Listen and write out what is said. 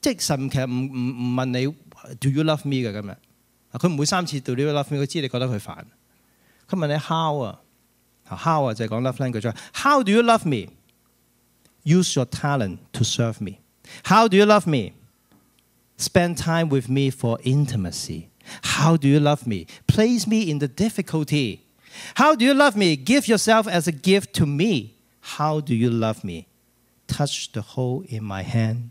即係神其實唔唔唔問你 Do you love me 嘅今日，佢唔會三次 Do you love me，佢知你覺得佢煩。佢問你 How 啊，How love language。How do you love me? Use your talent to serve me. How do you love me? Spend time with me for intimacy. How do you love me? Place me in the difficulty. How do you love me? Give yourself as a gift to me. How do you love me? Touch the hole in my hand